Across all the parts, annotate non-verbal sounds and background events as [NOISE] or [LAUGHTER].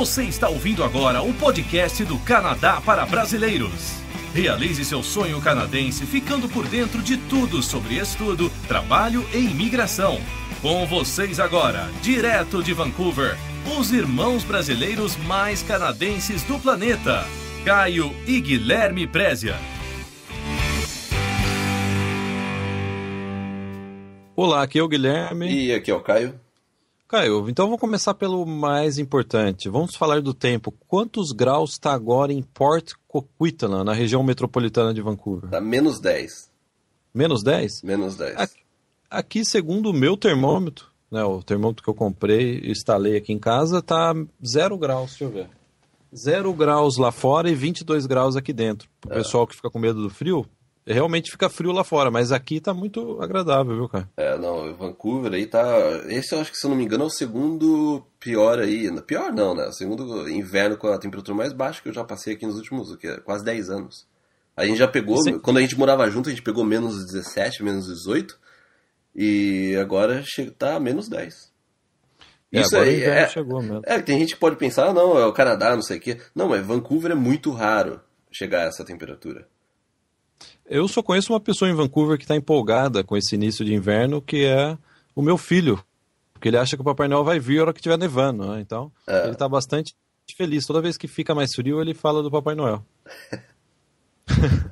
Você está ouvindo agora o podcast do Canadá para Brasileiros. Realize seu sonho canadense ficando por dentro de tudo sobre estudo, trabalho e imigração. Com vocês agora, direto de Vancouver, os irmãos brasileiros mais canadenses do planeta, Caio e Guilherme Prezia. Olá, aqui é o Guilherme. E aqui é o Caio. Caio, então vamos começar pelo mais importante. Vamos falar do tempo. Quantos graus está agora em Port Coquitlam, na região metropolitana de Vancouver? Está menos 10. Menos 10? Menos 10. Aqui, aqui, segundo o meu termômetro, né, o termômetro que eu comprei e instalei aqui em casa, tá zero graus, deixa eu ver. Zero graus lá fora e 22 graus aqui dentro. O é. pessoal que fica com medo do frio, realmente fica frio lá fora, mas aqui tá muito agradável, viu, cara? É, não, Vancouver aí tá. Esse eu acho que, se eu não me engano, é o segundo pior aí. Pior não, né? O segundo inverno com a temperatura mais baixa que eu já passei aqui nos últimos quase 10 anos. A gente já pegou, Sim. quando a gente morava junto, a gente pegou menos 17, menos 18, e agora tá menos 10. É, Isso aí é, chegou mesmo. é, tem gente que pode pensar, ah, não, é o Canadá, não sei o quê. Não, mas é Vancouver é muito raro chegar a essa temperatura. Eu só conheço uma pessoa em Vancouver que está empolgada com esse início de inverno, que é o meu filho, porque ele acha que o Papai Noel vai vir a hora que estiver nevando, né? Então, é. ele está bastante feliz. Toda vez que fica mais frio, ele fala do Papai Noel. [LAUGHS]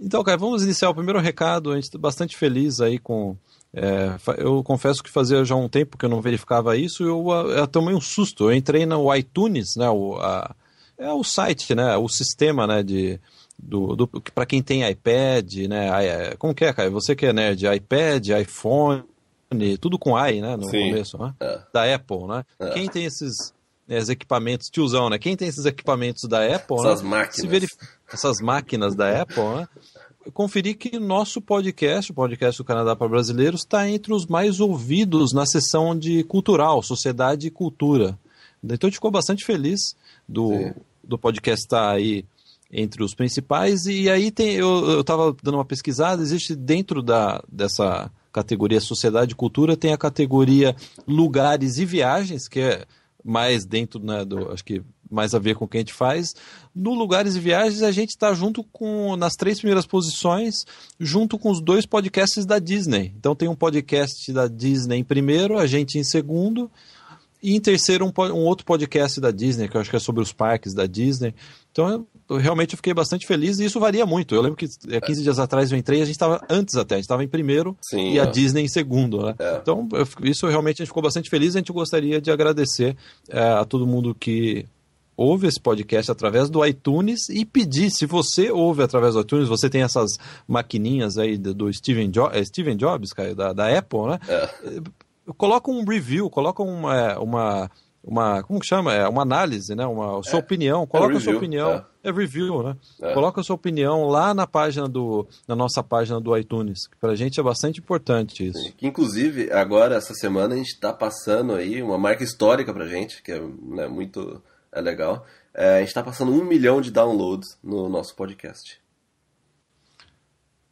então, cara, vamos iniciar o primeiro recado. A gente está bastante feliz aí com. É, eu confesso que fazia já um tempo que eu não verificava isso e eu, eu tomei um susto. Eu entrei no iTunes, né? O, a, é o site, né? O sistema né, de do, do para quem tem iPad, né? É, como que é, cara? Você que é nerd, iPad, iPhone, tudo com i, né? No Sim. começo, né? É. Da Apple, né? É. Quem tem esses né, equipamentos, tiozão, né? Quem tem esses equipamentos da Apple, essas né? máquinas, verif... essas máquinas da Apple, né? Conferir que nosso podcast, o podcast do Canadá para Brasileiros, está entre os mais ouvidos na seção de cultural, sociedade e cultura. Então a gente ficou bastante feliz do, do podcast estar tá aí entre os principais. E aí tem, eu estava dando uma pesquisada, existe dentro da, dessa categoria sociedade e cultura, tem a categoria lugares e viagens, que é mais dentro, né, do, acho que mais a ver com o que a gente faz. No Lugares e Viagens, a gente está junto com, nas três primeiras posições, junto com os dois podcasts da Disney. Então tem um podcast da Disney em primeiro, a gente em segundo, e em terceiro um, um outro podcast da Disney, que eu acho que é sobre os parques da Disney. Então eu realmente fiquei bastante feliz e isso varia muito. Eu lembro que 15 é. dias atrás eu entrei, a gente estava antes até, a gente estava em primeiro Sim, e é. a Disney em segundo, né? É. Então, eu, isso realmente a gente ficou bastante feliz e a gente gostaria de agradecer é, a todo mundo que ouve esse podcast através do iTunes e pedir, se você ouve através do iTunes, você tem essas maquininhas aí do Steven, jo é, Steven Jobs, cara, da, da Apple, né? É. Coloca um review, coloca uma, uma uma como que chama? É uma análise, né? Uma sua é, opinião. É Coloca é a sua opinião. É, é review, né? É. Coloca a sua opinião lá na página do na nossa página do iTunes. Que a gente é bastante importante isso. Sim, que inclusive agora essa semana a gente está passando aí uma marca histórica a gente, que é né, muito é legal. É, a gente está passando um milhão de downloads no nosso podcast.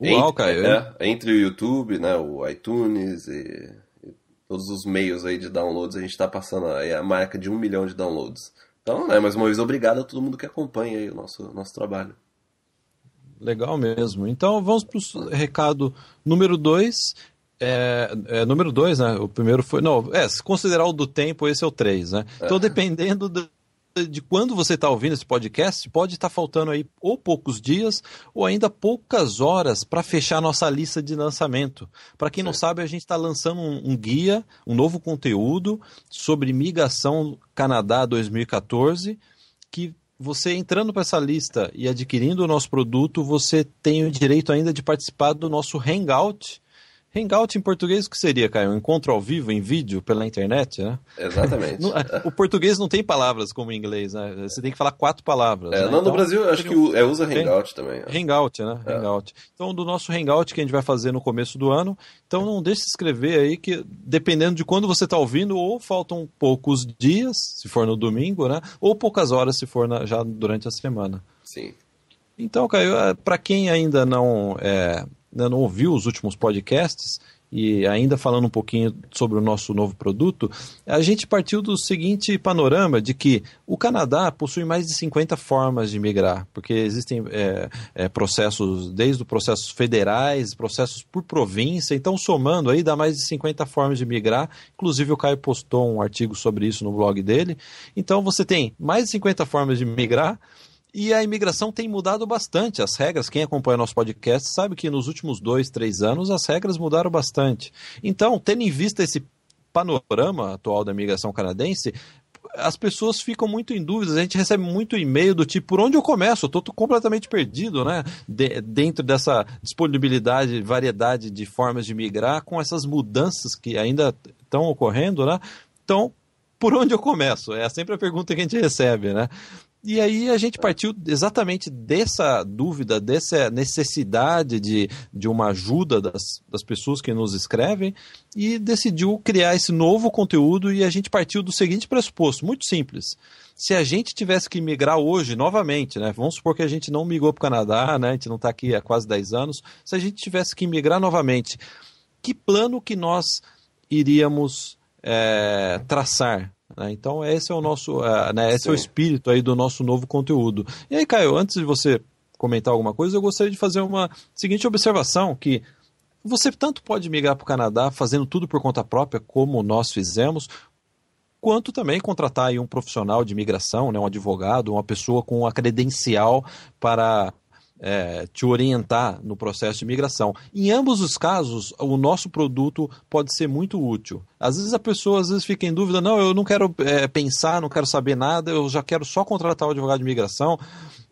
Uau, entre, Caio. entre o YouTube, né, o iTunes e todos os meios aí de downloads, a gente está passando a marca de um milhão de downloads. Então, né, mais uma vez, obrigado a todo mundo que acompanha aí o nosso, nosso trabalho. Legal mesmo. Então vamos para o recado número 2. É, é, número 2, né? O primeiro foi. Não, é, se considerar o do tempo, esse é o 3, né? Então, é. Então, dependendo do, de quando você está ouvindo esse podcast, pode estar tá faltando aí ou poucos dias ou ainda poucas horas para fechar nossa lista de lançamento. Para quem certo. não sabe, a gente está lançando um, um, guia, um novo conteúdo sobre migração Canadá 2014, que você entrando para essa lista e adquirindo o nosso produto, você tem o direito ainda de participar do nosso Hangout, Hangout em português o que seria, Caio? Um encontro ao vivo, em vídeo, pela internet, né? Exatamente. É, o português não tem palavras como em inglês, né? Você tem que falar quatro palavras. É, né? Não, então, no Brasil acho que é, usa Hangout tem... também. É. Hangout, né? É. Hangout. Então, do nosso Hangout que a gente vai fazer no começo do ano. Então, não deixe se inscrever aí, que dependendo de quando você está ouvindo, ou faltam poucos dias, se for no domingo, né? Ou poucas horas, se for na... já durante a semana. Sim. Então, Caio, é, para quem ainda não é, ainda né, não ouviu os últimos podcasts, e ainda falando um pouquinho sobre o nosso novo produto, a gente partiu do seguinte panorama de que o Canadá possui mais de 50 formas de migrar, porque existem é, é, processos, desde os processos federais, processos por província, então somando aí dá mais de 50 formas de migrar, inclusive o Caio postou um artigo sobre isso no blog dele, então você tem mais de 50 formas de migrar, e a imigração tem mudado bastante. As regras, quem acompanha nosso podcast sabe que nos últimos dois, três anos as regras mudaram bastante. Então, tendo em vista esse panorama atual da imigração canadense, as pessoas ficam muito em dúvidas. A gente recebe muito e-mail do tipo: por onde eu começo? Eu estou completamente perdido, né? De, dentro dessa disponibilidade, variedade de formas de migrar, com essas mudanças que ainda estão ocorrendo, né? Então, por onde eu começo? É sempre a pergunta que a gente recebe, né? E aí a gente partiu exatamente dessa dúvida, dessa necessidade de, de uma ajuda das, das pessoas que nos escrevem e decidiu criar esse novo conteúdo e a gente partiu do seguinte pressuposto, muito simples. Se a gente tivesse que migrar hoje novamente, né? Vamos supor que a gente não migrou para o Canadá, né? A gente não está aqui há quase 10 anos. Se a gente tivesse que migrar novamente, que plano que nós iríamos é, traçar? Né? Então esse é o nosso, eh, né, esse Sim. é o espírito aí do nosso novo conteúdo. E aí, Caio, antes de você comentar alguma coisa, eu gostaria de fazer uma seguinte observação que você tanto pode migrar para o Canadá fazendo tudo por conta própria, como nós fizemos, quanto também contratar um profissional de imigração, né, um advogado, uma pessoa com uma credencial para é, te orientar no processo de migração. Em ambos os casos, o nosso produto pode ser muito útil. Às vezes a pessoa às vezes fica em dúvida, não, eu não quero é, pensar, não quero saber nada, eu já quero só contratar o advogado de migração.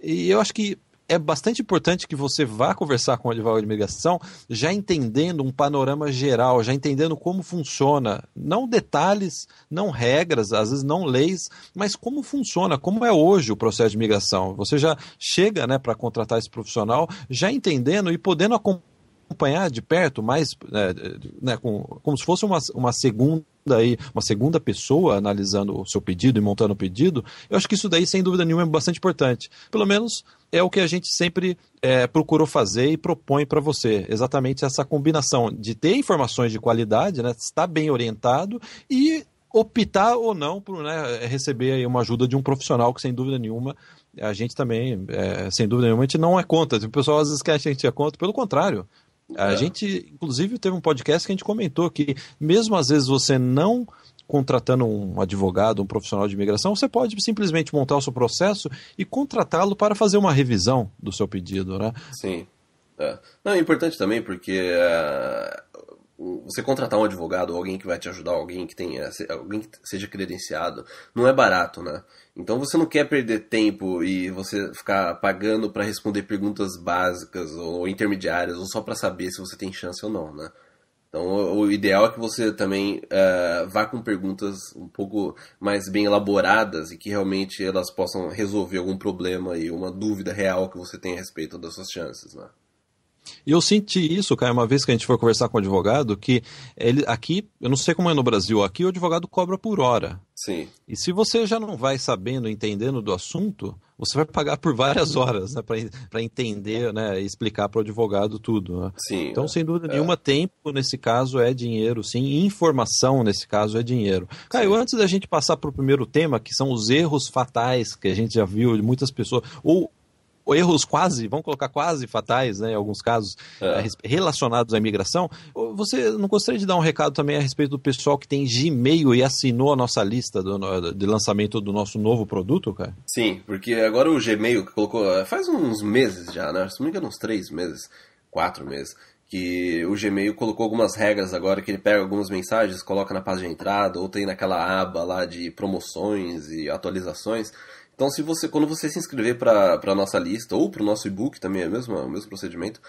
E eu acho que é bastante importante que você vá conversar com o advogado de migração já entendendo um panorama geral, já entendendo como funciona, não detalhes, não regras, às vezes não leis, mas como funciona, como é hoje o processo de migração. Você já chega né, para contratar esse profissional já entendendo e podendo acompanhar de perto, mais né, né com, como se fosse uma, uma segunda daí uma segunda pessoa analisando o seu pedido e montando o pedido, eu acho que isso daí, sem dúvida nenhuma, é bastante importante. Pelo menos é o que a gente sempre é, procurou fazer e propõe para você. Exatamente essa combinação de ter informações de qualidade, né, estar bem orientado e optar ou não por né, receber uma ajuda de um profissional que, sem dúvida nenhuma, a gente também, é, sem dúvida nenhuma, a gente não é conta. O pessoal às vezes quer que a gente é contra, pelo contrário. A é. gente, inclusive, teve um podcast que a gente comentou que, mesmo às vezes você não contratando um advogado, um profissional de imigração, você pode simplesmente montar o seu processo e contratá-lo para fazer uma revisão do seu pedido, né? Sim. É. Não, é importante também porque é, você contratar um advogado, alguém que vai te ajudar, alguém que tenha, alguém que seja credenciado, não é barato, né? Então você não quer perder tempo e você ficar pagando para responder perguntas básicas ou intermediárias ou só para saber se você tem chance ou não, né? Então, o ideal é que você também uh, vá com perguntas um pouco mais bem elaboradas e que realmente elas possam resolver algum problema e uma dúvida real que você tem a respeito das suas chances, né? E eu senti isso, cara, uma vez que a gente foi conversar com o advogado, que ele aqui, eu não sei como é no Brasil, aqui o advogado cobra por hora. Sim. E se você já não vai sabendo, entendendo do assunto, você vai pagar por várias [LAUGHS] horas né, para entender né, e explicar para o advogado tudo. Né? Sim, então, sem dúvida é. nenhuma, tempo nesse caso é dinheiro, sim. Informação nesse caso é dinheiro. Caio, sim. antes da gente passar para o primeiro tema, que são os erros fatais que a gente já viu de muitas pessoas, ou erros quase, vamos colocar quase fatais, né, em alguns casos, é. relacionados à imigração. Você não gostaria de dar um recado também a respeito do pessoal que tem Gmail e assinou a nossa lista do, de lançamento do nosso novo produto, cara? Sim, porque agora o Gmail colocou, é, faz uns meses já, né, se não me engano uns três meses, quatro meses, que o Gmail colocou algumas regras agora que ele pega algumas mensagens, coloca na página de entrada ou tem naquela aba lá de promoções e atualizações então, se você, quando você se inscrever para a nossa lista ou para o nosso e-book, também é o mesmo, o mesmo procedimento,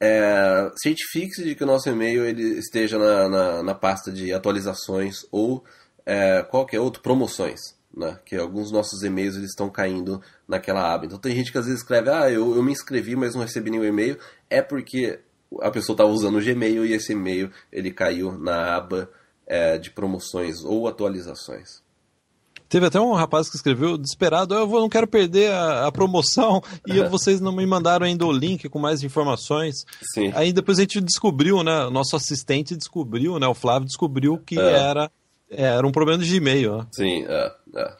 é, certifique-se de que o nosso e-mail ele esteja na, na, na pasta de atualizações ou é, qualquer outro, promoções. Né? Que alguns nossos e-mails eles estão caindo naquela aba. Então tem gente que às vezes escreve, ah, eu, eu me inscrevi, mas não recebi nenhum e-mail. É porque a pessoa estava tá usando o Gmail e esse e-mail ele caiu na aba é, de promoções ou atualizações. Teve até um rapaz que escreveu, desesperado, eu vou, não quero perder a, a promoção e [LAUGHS] vocês não me mandaram ainda o link com mais informações. Sim. Aí depois a gente descobriu, né? Nosso assistente descobriu, né? O Flávio descobriu que é. era, é, era um problema de e Né? Sim, é, é.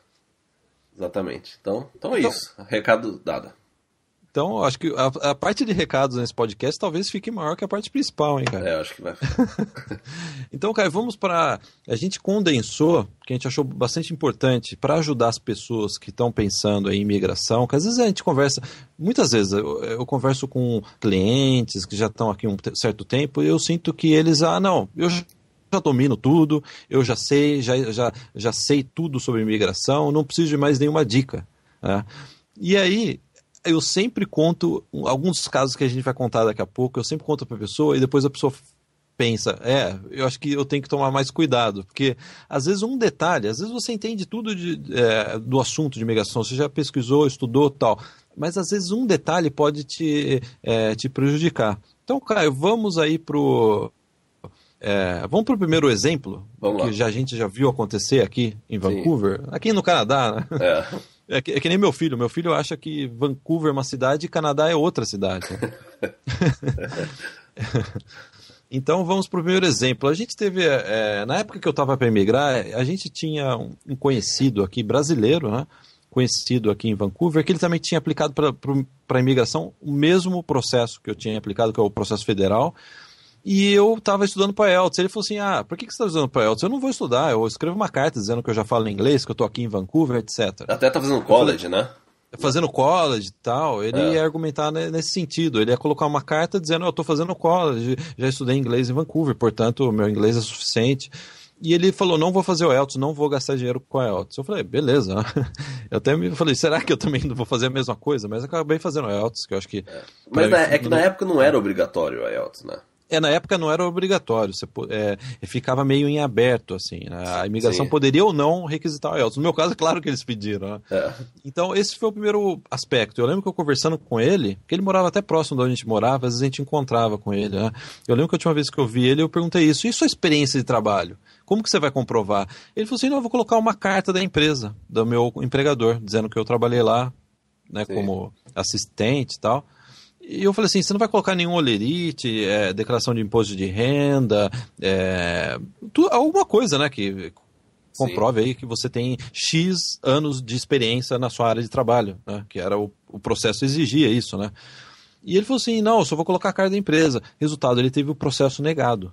exatamente. Então, então é então, isso. Recado dado. Então, acho que a, a, parte de recados nesse podcast talvez fique maior que a parte principal, hein, cara? É, acho que vai. [LAUGHS] então, cara, vamos para. A gente condensou, que a gente achou bastante importante, para ajudar as pessoas que estão pensando em imigração, que às vezes a gente conversa. Muitas vezes eu, eu converso com clientes que já estão aqui um certo tempo e eu sinto que eles. Ah, não, eu já domino tudo, eu já sei, já, já, já sei tudo sobre imigração, não preciso de mais nenhuma dica. Né? E aí, eu sempre conto, alguns dos casos que a gente vai contar daqui a pouco, eu sempre conto a pessoa e depois a pessoa pensa, é, eu acho que eu tenho que tomar mais cuidado, porque às vezes um detalhe, às vezes você entende tudo de, é, do assunto de migração, você já pesquisou, estudou tal, mas às vezes um detalhe pode te, é, te prejudicar. Então, Caio, vamos aí pro é, vamos pro primeiro exemplo, vamos que já, a gente já viu acontecer aqui em Vancouver, Sim. aqui no Canadá, né? É. [LAUGHS] É que, é que, nem meu filho. Meu filho acha que Vancouver é uma cidade e Canadá é outra cidade. [LAUGHS] então vamos para o primeiro exemplo. A gente teve, é, é na época que eu estava para emigrar, a gente tinha um conhecido aqui, brasileiro, né? conhecido aqui em Vancouver, que ele também tinha aplicado para a imigração o mesmo processo que eu tinha aplicado, que é o processo federal. E eu tava estudando para IELTS. Ele falou assim: Ah, por que, que você tá estudando para IELTS? Eu não vou estudar, eu escrevo uma carta dizendo que eu já falo inglês, que eu tô aqui em Vancouver, etc. Até tá fazendo college, né? Fazendo college e tal, ele é. ia argumentar nesse sentido. Ele ia colocar uma carta dizendo: Eu tô fazendo college, já estudei inglês em Vancouver, portanto, meu inglês é suficiente. E ele falou: não vou fazer o Elts, não vou gastar dinheiro com o Elts. Eu falei: beleza. [LAUGHS] Eu até me falei: será que eu também não vou fazer a mesma coisa? Mas acabei fazendo o Elts, que eu acho que. É. Mas na, é que não... na época não era obrigatório o Elts, né? É, na época não era obrigatório, você é, ficava meio em aberto, assim. Né? A imigração Sim. poderia ou não requisitar o IELTS. No meu caso, é claro que eles pediram. Né? É. Então, esse foi o primeiro aspecto. Eu lembro que eu conversando com ele, que ele morava até próximo de onde a gente morava, às vezes a gente encontrava com ele. Né? Eu lembro que a última vez que eu vi ele, eu perguntei isso. E sua experiência de trabalho? Como que você vai comprovar? Ele falou assim, não, eu vou colocar uma carta da empresa, do meu empregador, dizendo que eu trabalhei lá, né, Sim. como assistente e tal. E eu falei assim, você não vai colocar nenhum olerite, é, declaração de imposto de renda, é, tu, alguma coisa, né, que comprove Sim. aí que você tem X anos de experiência na sua área de trabalho, né, que era o, o processo exigia isso, né. E ele falou assim, não, eu só vou colocar a cara da empresa. Resultado, ele teve o processo negado.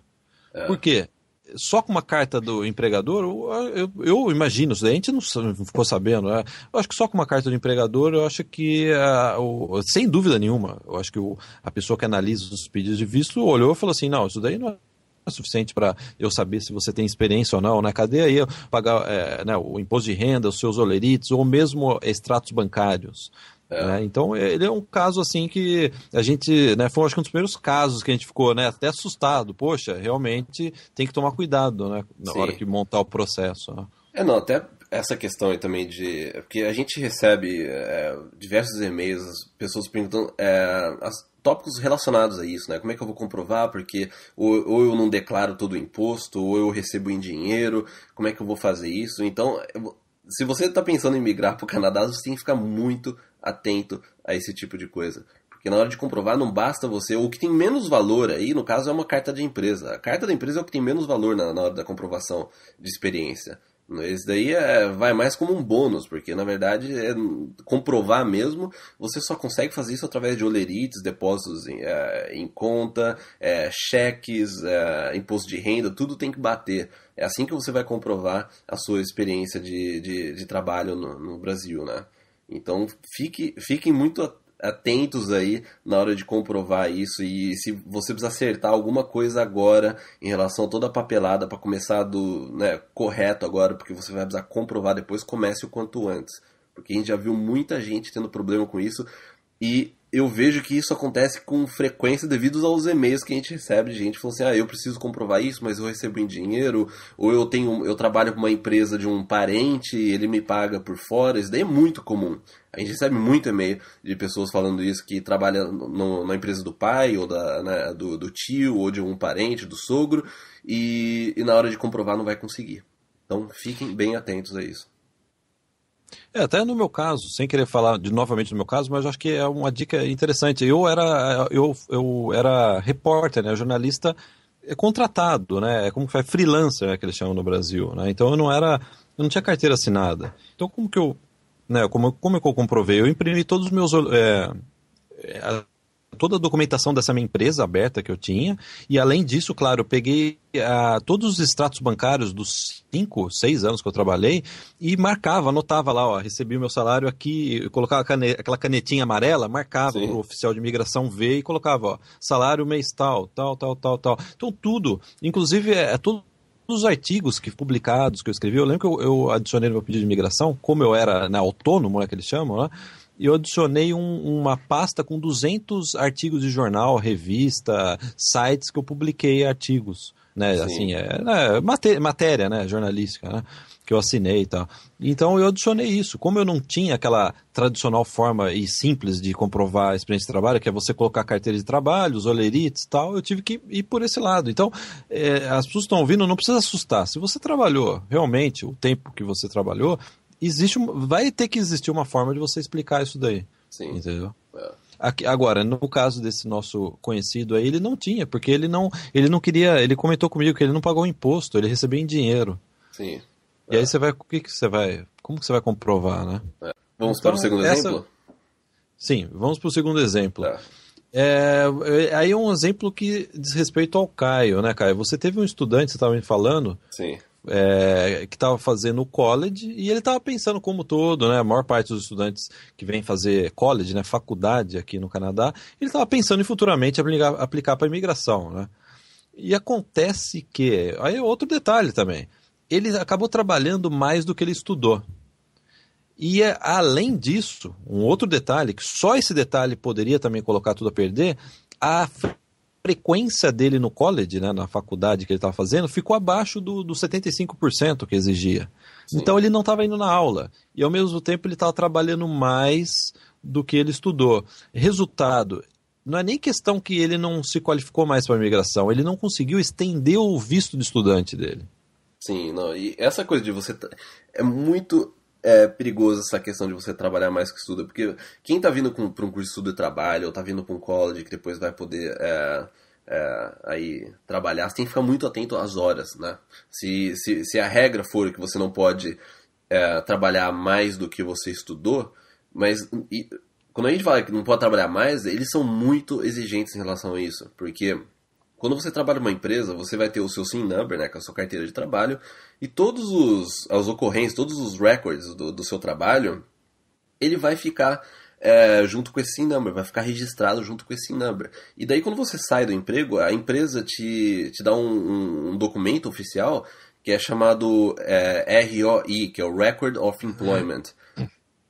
É. Por quê? só com uma carta do empregador, eu, eu, eu imagino, a gente não, ficou sabendo. Né? Eu acho que só com uma carta do empregador, eu acho que, uh, o, sem dúvida nenhuma, eu acho que o, a pessoa que analisa os pedidos de visto olhou e falou assim: não, isso daí não é suficiente para eu saber se você tem experiência ou não na cadeia, e eu pagar é, né, o imposto de renda, os seus olerites ou mesmo extratos bancários. É. Né? Então ele é um caso assim que a gente, né, foi acho que um dos primeiros casos que a gente ficou, né, até assustado. Poxa, realmente tem que tomar cuidado, né, na Sim. hora que montar o processo. Né? É não, até essa questão aí também de, é porque a gente recebe é, diversos e-mails, as pessoas perguntando é, as, tópicos relacionados a isso, né? Como é que eu vou comprovar? Porque ou, ou, eu não declaro todo o imposto, ou eu recebo em dinheiro, como é que eu vou fazer isso? Então, se você está pensando em migrar para o Canadá, você tem que ficar muito atento a esse tipo de coisa. Porque na hora de comprovar, não basta você. O que tem menos valor aí, no caso, é uma carta de empresa. A carta da empresa é o que tem menos valor na, na hora da comprovação de experiência. Esse daí é, vai mais como um bônus, porque na verdade é comprovar mesmo, você só consegue fazer isso através de olerites, depósitos em, é, em conta, é, cheques, é, imposto de renda, tudo tem que bater. É assim que você vai comprovar a sua experiência de, de, de trabalho no, no Brasil, né? Então fique, fiquem muito atentos aí na hora de comprovar isso e se você precisa acertar alguma coisa agora em relação a toda a papelada para começar do né, correto agora, porque você vai precisar comprovar depois, comece o quanto antes. Porque a gente já viu muita gente tendo problema com isso e eu vejo que isso acontece com frequência devido aos e-mails que a gente recebe de gente falando assim: ah, eu preciso comprovar isso, mas eu recebo em dinheiro, ou eu tenho eu trabalho com uma empresa de um parente, ele me paga por fora. Isso daí é muito comum. A gente recebe muito e-mail de pessoas falando isso, que trabalham no, na empresa do pai, ou da, né, do, do, tio, ou de um parente, do sogro, e, e na hora de comprovar não vai conseguir. Então fiquem bem atentos a isso. É, até no meu caso, sem querer falar de novamente no meu caso, mas acho que é uma dica interessante. Eu era, eu, eu era repórter, né, jornalista é contratado, né, é como que é freelancer né, que eles chamam no Brasil, né? Então eu não era, eu não tinha carteira assinada. Então como que eu né, como, como eu comprovei, eu imprimi todos os meus. É, é toda a documentação dessa minha empresa aberta que eu tinha, e além disso, claro, eu peguei a, todos os extratos bancários dos 5, 6 anos que eu trabalhei e marcava, anotava lá, ó, recebi o meu salário aqui, colocava cane, aquela canetinha amarela, marcava o oficial de imigração ver e colocava, ó, salário mês tal, tal, tal, tal, tal. Então tudo, inclusive é, é tudo dos artigos que publicados que eu escrevi, eu lembro que eu, eu adicionei no meu pedido de imigração, como eu era né, autônomo, né, que eles chamam, né, eu adicionei um, uma pasta com 200 artigos de jornal, revista, sites que eu publiquei artigos né? Sim. Assim, é, é matéria, né? Jornalística, né? Que eu assinei e tal. Então eu adicionei isso. Como eu não tinha aquela tradicional forma e simples de comprovar a experiência de trabalho, que é você colocar carteira de trabalho, os olerites e tal, eu tive que ir por esse lado. Então, é, as pessoas estão ouvindo, não precisa assustar. Se você trabalhou realmente o tempo que você trabalhou, existe vai ter que existir uma forma de você explicar isso daí. Sim. Entendeu? É. Aqui, agora, no caso desse nosso conhecido aí, ele não tinha, porque ele não, ele não queria. Ele comentou comigo que ele não pagou imposto, ele recebeu em dinheiro. Sim. E é. aí você vai. O que, que você vai. Como que você vai comprovar, né? É. Vamos então, para o então, segundo essa... exemplo? Sim, vamos para o segundo exemplo. Tá. É. É, aí é um exemplo que diz respeito ao Caio, né, Caio? Você teve um estudante, você estava me falando, Sim é, que estava fazendo o college e ele estava pensando como todo, né? A maior parte dos estudantes que vem fazer college, né, faculdade aqui no Canadá, ele estava pensando em futuramente aplicar, aplicar para imigração, né? E acontece que, aí é outro detalhe também, ele acabou trabalhando mais do que ele estudou. E é, além disso, um outro detalhe, que só esse detalhe poderia também colocar tudo a perder, a frequência dele no college, né, na faculdade que ele estava fazendo, ficou abaixo do, do 75% que exigia. Sim. Então ele não estava indo na aula. E ao mesmo tempo ele estava trabalhando mais do que ele estudou. Resultado, não é nem questão que ele não se qualificou mais para a imigração, ele não conseguiu estender o visto de estudante dele. Sim, não, e essa coisa de você. T... Tá, é muito é perigoso essa questão de você trabalhar mais que estuda, porque quem tá vindo para um curso de estudo e trabalho, ou tá vindo para um college que depois vai poder é, é, aí trabalhar, você tem que ficar muito atento às horas, né? Se, se, se a regra for que você não pode é, trabalhar mais do que você estudou, mas e, quando a gente fala que não pode trabalhar mais, eles são muito exigentes em relação a isso, porque quando você trabalha uma empresa, você vai ter o seu SIN number, né, que é a sua carteira de trabalho, e todos os as ocorrências, todos os records do, do seu trabalho, ele vai ficar é, junto com esse SIN number, vai ficar registrado junto com esse SIN number. E daí quando você sai do emprego, a empresa te, te dá um, um documento oficial que é chamado é, ROI, que é o Record of uhum. Employment.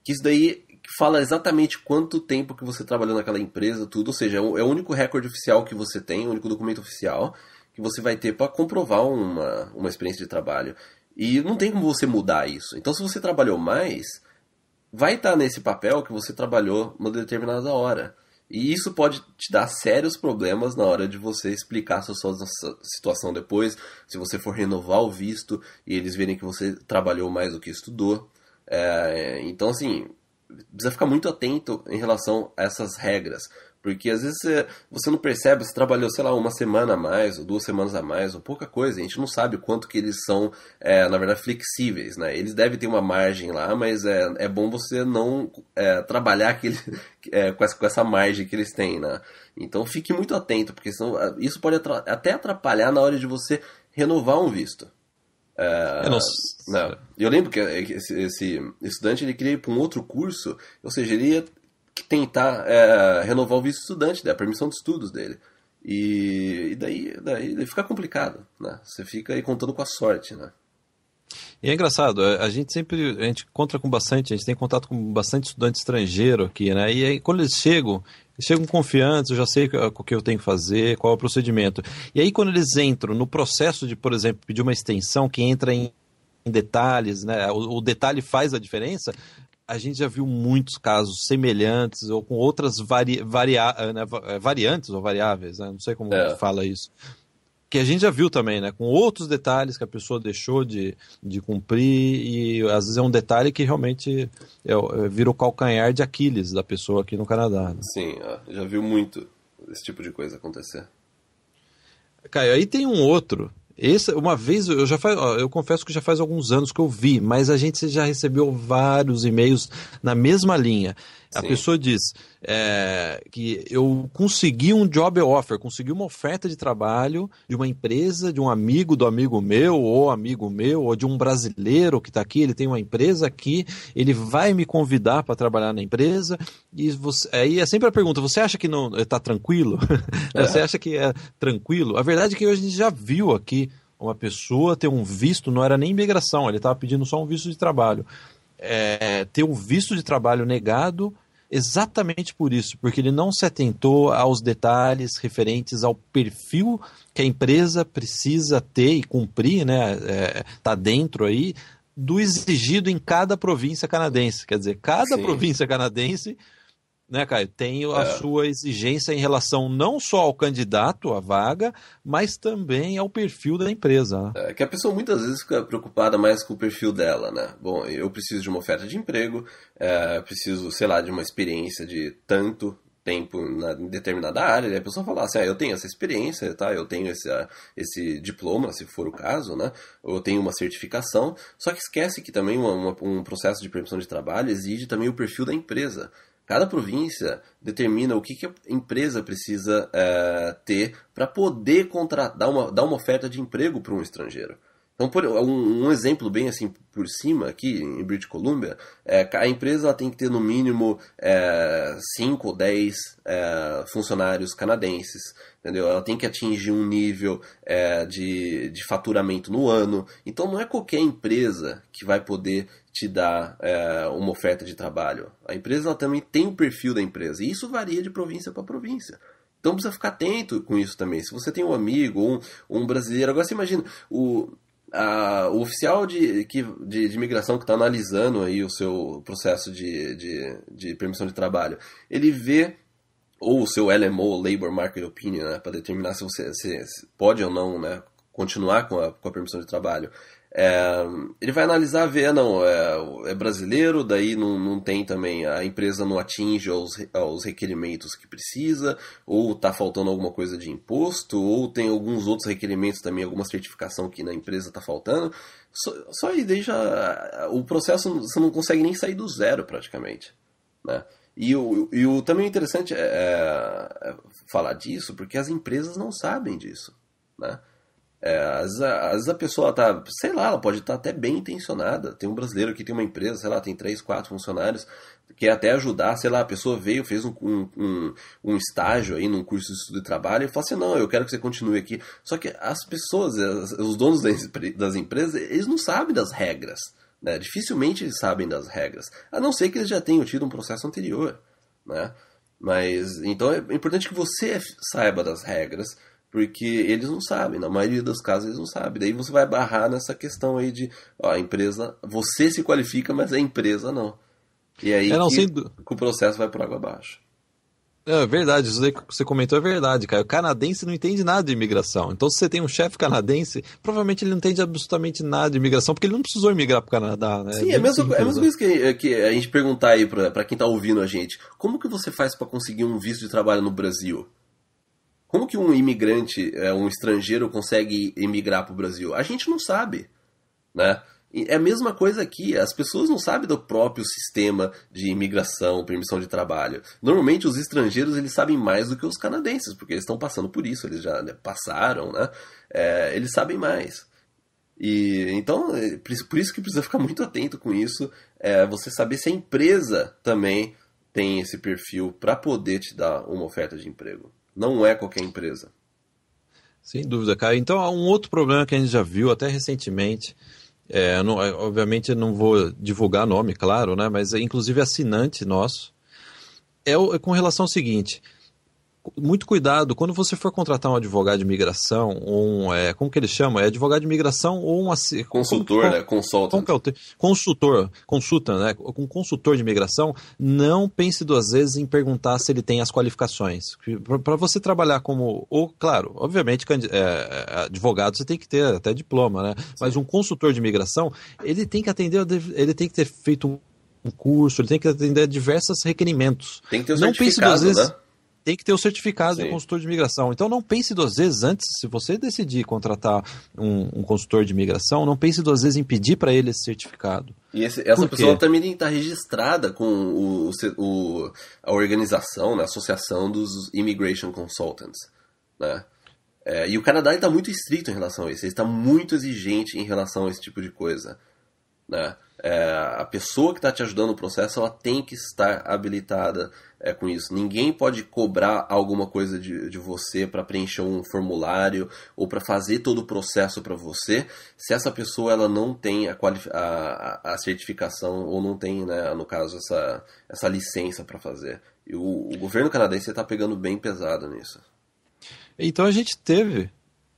Que isso daí fala exatamente quanto tempo que você trabalhou naquela empresa, tudo. Ou seja, é o é único recorde oficial que você tem, o único documento oficial que você vai ter para comprovar uma, uma experiência de trabalho. E não tem como você mudar isso. Então, se você trabalhou mais, vai estar tá nesse papel que você trabalhou uma determinada hora. E isso pode te dar sérios problemas na hora de você explicar a sua situação depois, se você for renovar o visto e eles verem que você trabalhou mais do que estudou. É, então, assim, precisa ficar muito atento em relação a essas regras. Porque às vezes você não percebe, você trabalhou, sei lá, uma semana a mais, ou duas semanas a mais, ou pouca coisa. A gente não sabe o quanto que eles são, é, na verdade, flexíveis, né? Eles devem ter uma margem lá, mas é, é bom você não é, trabalhar aquele, [LAUGHS] é, com, essa, com essa margem que eles têm, né? Então fique muito atento, porque senão, ah, isso pode até atrapalhar na hora de você renovar um visto. Uh, eu não... não. Né? Eu lembro é, é que esse, esse, estudante ele queria ir para um outro curso, ou seja, ele ia tentar uh, renovar o visto estudante, né, a permissão de estudos dele. E, e daí, daí, daí fica complicado, né? Você fica aí contando com a sorte, né? E é engraçado, a gente sempre a gente encontra com bastante, a gente tem contato com bastante estudante estrangeiro aqui, né? E aí quando eles chegam, chegam confiantes, eu já sei o que eu tenho que fazer, qual é o procedimento. E aí, quando eles entram no processo de, por exemplo, pedir uma extensão que entra em, em detalhes, né? O, o detalhe faz a diferença a gente já viu muitos casos semelhantes ou com outras vari, varia, né, é, variantes ou variáveis, né? não sei como é. fala isso, que a gente já viu também, né? Com outros detalhes que a pessoa deixou de, de cumprir e às vezes é um detalhe que realmente é, é, vira o calcanhar de Aquiles da pessoa aqui no Canadá. Né? Sim, já viu muito esse tipo de coisa acontecer. Caio, aí tem um outro. Esse, uma vez, eu já faz, eu confesso que já faz alguns anos que eu vi, mas a gente já recebeu vários e-mails na mesma linha. A pessoa diz é, que eu consegui um job offer, consegui uma oferta de trabalho de uma empresa, de um amigo do amigo meu, ou amigo meu, ou de um brasileiro que está aqui, ele tem uma empresa aqui, ele vai me convidar para trabalhar na empresa. E você, aí é sempre a pergunta: você acha que não está eh, tranquilo? [LAUGHS] É. você acha que é tranquilo? A verdade é que hoje a gente já viu aqui uma pessoa ter um visto, não era nem imigração, ele estava pedindo só um visto de trabalho é, ter o um visto de trabalho negado exatamente por isso, porque ele não se atentou aos detalhes referentes ao perfil que a empresa precisa ter e cumprir, né? É, tá dentro aí do exigido em cada província canadense. Quer dizer, cada Sim. província canadense né, Caio? Tem a é. sua exigência em relação não só ao candidato à vaga, mas também ao perfil da empresa. Né? É, que a pessoa muitas vezes fica preocupada mais com o perfil dela, né? Bom, eu preciso de uma oferta de emprego, é, preciso, sei lá, de uma experiência de tanto tempo na, em determinada área, e a pessoa fala assim, ah, eu tenho essa experiência, tá? eu tenho esse, ah, esse diploma, se for o caso, né? eu tenho uma certificação, só que esquece que também uma, uma, um processo de permissão de trabalho exige também o perfil da empresa. Cada província determina o que, que a empresa precisa é, ter para poder dar uma, dar uma oferta de emprego para um estrangeiro. Então, por, um, um, exemplo bem assim por cima aqui em British Columbia, é, a empresa tem que ter no mínimo 5 é, ou 10 é, funcionários canadenses, entendeu? Ela tem que atingir um nível é, de, de faturamento no ano. Então, não é qualquer empresa que vai poder te dar é, uma oferta de trabalho. A empresa também tem o perfil da empresa e isso varia de província para província. Então precisa ficar atento com isso também. Se você tem um amigo ou um, um brasileiro, agora você imagina o, a, o oficial de, que, de, de imigração que está analisando aí o seu processo de, de, de permissão de trabalho, ele vê ou o seu LMO, Labor Market Opinion, né, para determinar se você se pode ou não né, continuar com a, com a permissão de trabalho. É, ele vai analisar, ver, ah, não, é, é brasileiro, daí não, não, tem também, a empresa não atinge aos, aos requerimentos que precisa, ou está faltando alguma coisa de imposto, ou tem alguns outros requerimentos também, alguma certificação que na empresa está faltando. Só, só aí deixa. O processo você não consegue nem sair do zero praticamente. Né? E, o, e o, também interessante é, é, é falar disso, porque as empresas não sabem disso. Né? É, às, vezes a pessoa tá, sei lá, ela pode estar tá até bem intencionada. Tem um brasileiro que tem uma empresa, sei lá, tem três, quatro funcionários, quer até ajudar, sei lá, a pessoa veio, fez um, um, um estágio aí num curso de estudo e trabalho e falou assim, não, eu quero que você continue aqui. Só que as pessoas, os donos das empresas, eles não sabem das regras. Né? Dificilmente eles sabem das regras. A não ser que eles já tenham tido um processo anterior. Né? Mas, então é importante que você saiba das regras porque eles não sabem, na maioria dos casos eles não sabem. Daí você vai barrar nessa questão aí de, ó, a empresa, você se qualifica, mas a empresa não. E aí é, não, que, que, o processo vai por água abaixo. É, é verdade, isso que você comentou é verdade, cara. O canadense não entende nada de imigração. Então, se você tem um chefe canadense, provavelmente ele não entende absolutamente nada de imigração, porque ele não precisou imigrar para o Canadá, né? Sim, é, é, mesmo, é a é mesma coisa que, é que, a gente perguntar aí para quem está ouvindo a gente: como que você faz para conseguir um visto de trabalho no Brasil? Como que um imigrante, é, um estrangeiro consegue emigrar para o Brasil? A gente não sabe, né? É a mesma coisa aqui, as pessoas não sabem do próprio sistema de imigração, permissão de trabalho. Normalmente os estrangeiros eles sabem mais do que os canadenses, porque eles estão passando por isso, eles já né, passaram, né? É, eles sabem mais. E então, é, por isso que precisa ficar muito atento com isso, é, você saber se a empresa também tem esse perfil para poder te dar uma oferta de emprego. Não é qualquer empresa. Sem dúvida, cara. Então, há um outro problema que a gente já viu até recentemente. É, não, obviamente, não vou divulgar nome, claro, né? Mas, inclusive, assinante nosso. É, o, é com relação ao seguinte: muito cuidado quando você for contratar um advogado de imigração, um. É, como que ele chama? É advogado de imigração ou um. Consultor, né? é Consultor, consulta, né? Um consultor de imigração, não pense duas vezes em perguntar se ele tem as qualificações. Para você trabalhar como. Ou, claro, obviamente, é, é, advogado você tem que ter até diploma, né? Sim. Mas um consultor de imigração, ele tem que atender, ele tem que ter feito um curso, ele tem que atender diversos requerimentos. Tem que ter um não certificado, pense duas vezes. Né? tem que ter o certificado Sim. de consultor de imigração. Então não pense duas vezes antes, se você decidir contratar um, um consultor de imigração, não pense duas vezes em pedir para ele esse certificado. E esse, essa pessoa também tem que estar tá registrada com o, o, a organização, né, a associação dos Immigration Consultants. Né? É, e o Canadá está muito estrito em relação a isso, ele está muito exigente em relação a esse tipo de coisa. Né? É, a pessoa que está te ajudando no processo ela tem que estar habilitada é, com isso. Ninguém pode cobrar alguma coisa de, de você para preencher um formulário ou para fazer todo o processo para você se essa pessoa ela não tem a, a, a certificação ou não tem, né, no caso, essa, essa licença para fazer. E o, o governo canadense está pegando bem pesado nisso. Então a gente teve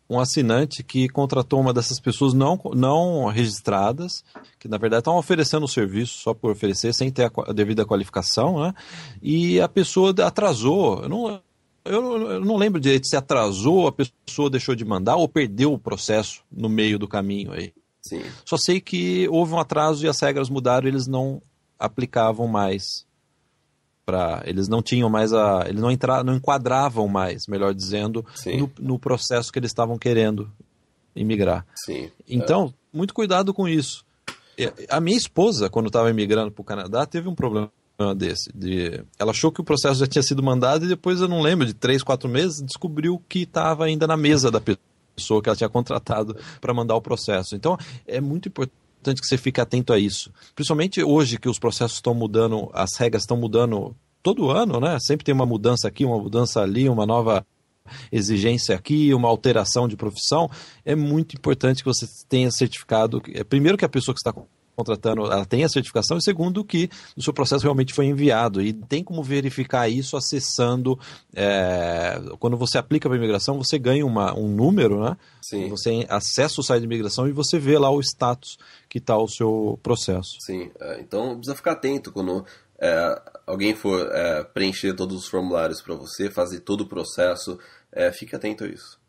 um assinante que contratou uma dessas pessoas não, não registradas, que na verdade estão oferecendo o serviço só por oferecer, sem ter a, a devida qualificação, né? E a pessoa atrasou. Eu não, eu, eu não lembro direito se atrasou, a pessoa deixou de mandar ou perdeu o processo no meio do caminho aí. Sim. Só sei que houve um atraso e as regras mudaram, eles não aplicavam mais para eles não tinham mais a eles não entra, não enquadravam mais, melhor dizendo, no, no, processo que eles estavam querendo imigrar. Sim. Então, é. muito cuidado com isso. A minha esposa, quando estava imigrando para o Canadá, teve um problema desse. De... Ela achou que o processo já tinha sido mandado e depois, eu não lembro, de três, quatro meses, descobriu que estava ainda na mesa da pessoa que ela tinha contratado para mandar o processo. Então, é muito importante importante que você fique atento a isso. Principalmente hoje que os processos estão mudando, as regras estão mudando todo ano, né? Sempre tem uma mudança aqui, uma mudança ali, uma nova exigência aqui, uma alteração de profissão. É muito importante que você tenha certificado, é, primeiro que a pessoa que está contratando ela tenha a certificação e segundo que o seu processo realmente foi enviado e tem como verificar isso acessando é, quando você aplica para imigração você ganha uma, um número né Sim. você acessa o site de imigração e você vê lá o status que está o seu processo. Sim, é, então precisa ficar atento quando é, alguém for é, preencher todos os formulários para você, fazer todo o processo, é, fique atento a isso.